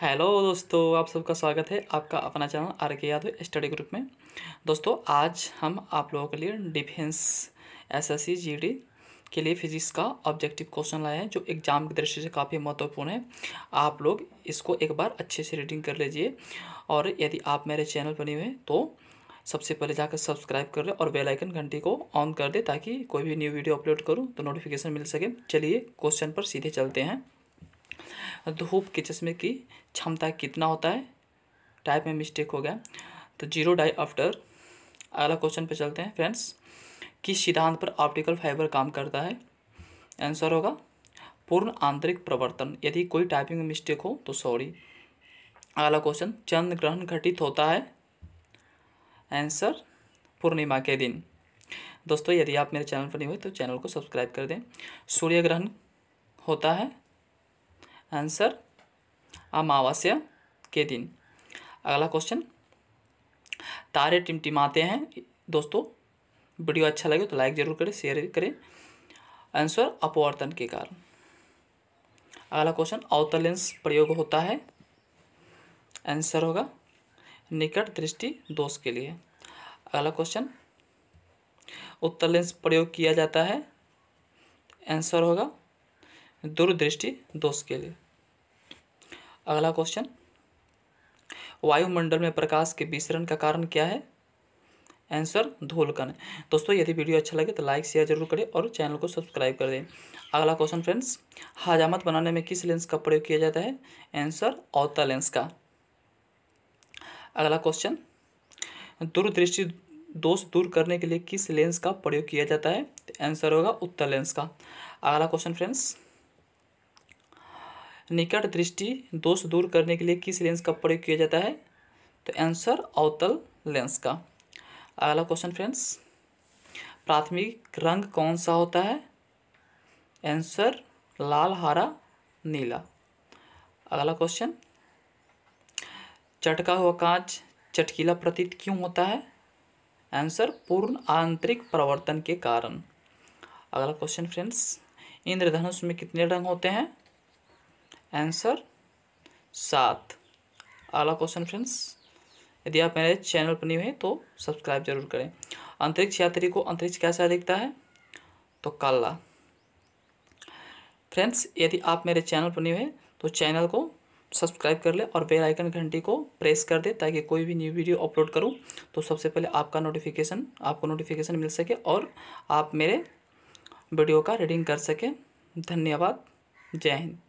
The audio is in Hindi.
हेलो दोस्तों आप सबका स्वागत है आपका अपना चैनल आर के यादव स्टडी ग्रुप में दोस्तों आज हम आप लोगों के लिए डिफेंस एसएससी जीडी के लिए फिजिक्स का ऑब्जेक्टिव क्वेश्चन लाए हैं जो एग्जाम की दृष्टि से काफ़ी महत्वपूर्ण है आप लोग इसको एक बार अच्छे से रीडिंग कर लीजिए और यदि आप मेरे चैनल बने हुए हैं तो सबसे पहले जाकर सब्सक्राइब कर ले और बेल आइकन घंटी को ऑन कर दे ताकि कोई भी न्यू वीडियो अपलोड करूँ तो नोटिफिकेशन मिल सके चलिए क्वेश्चन पर सीधे चलते हैं धूप तो के चश्मे की क्षमता कितना होता है टाइप में मिस्टेक हो गया तो जीरो डाई आफ्टर अगला क्वेश्चन पे चलते हैं फ्रेंड्स किस सिद्धांत पर ऑप्टिकल फाइबर काम करता है आंसर होगा पूर्ण आंतरिक प्रवर्तन यदि कोई टाइपिंग में मिस्टेक हो तो सॉरी अगला क्वेश्चन चंद्र ग्रहण घटित होता है आंसर पूर्णिमा के दिन दोस्तों यदि आप मेरे चैनल पर नहीं हुए तो चैनल को सब्सक्राइब कर दें सूर्य ग्रहण होता है आंसर अमावस्या के दिन अगला क्वेश्चन तारे टिमटिमाते हैं दोस्तों वीडियो अच्छा लगे तो लाइक ज़रूर करें शेयर करें आंसर अपवर्तन के कारण अगला क्वेश्चन अवतलेंस प्रयोग होता है आंसर होगा निकट दृष्टि दोष के लिए अगला क्वेश्चन उत्तर लेंस प्रयोग किया जाता है आंसर होगा दूरदृष्टि दोष के लिए अगला क्वेश्चन वायुमंडल में प्रकाश के विसरण का कारण क्या है आंसर धूलकण दोस्तों यदि वीडियो अच्छा लगे तो लाइक शेयर जरूर करें और चैनल को सब्सक्राइब कर दें अगला क्वेश्चन फ्रेंड्स हजामत बनाने में किस लेंस का प्रयोग किया जाता है आंसर औता लेंस का अगला क्वेश्चन दूरदृष्टि दोष दूर करने के लिए किस लेंस का प्रयोग किया जाता है आंसर तो होगा उत्तर लेंस का अगला क्वेश्चन फ्रेंड्स निकट दृष्टि दोष दूर करने के लिए किस लेंस का प्रयोग किया जाता है तो आंसर अवतल लेंस का अगला क्वेश्चन फ्रेंड्स प्राथमिक रंग कौन सा होता है आंसर लाल हरा नीला अगला क्वेश्चन चटका हुआ कांच चटकीला प्रतीत क्यों होता है आंसर पूर्ण आंतरिक प्रवर्तन के कारण अगला क्वेश्चन फ्रेंड्स इंद्रधनुष में कितने रंग होते हैं आंसर सात अगला क्वेश्चन फ्रेंड्स यदि आप मेरे चैनल पर नहीं हुए तो सब्सक्राइब जरूर करें अंतरिक्ष यात्री को अंतरिक्ष कैसा दिखता है तो काला फ्रेंड्स यदि आप मेरे चैनल पर नहीं हुए तो चैनल को सब्सक्राइब कर ले और बेल आइकन घंटी को प्रेस कर दे ताकि कोई भी न्यू वीडियो अपलोड करूं तो सबसे पहले आपका नोटिफिकेशन आपको नोटिफिकेशन मिल सके और आप मेरे वीडियो का रीडिंग कर सकें धन्यवाद जय हिंद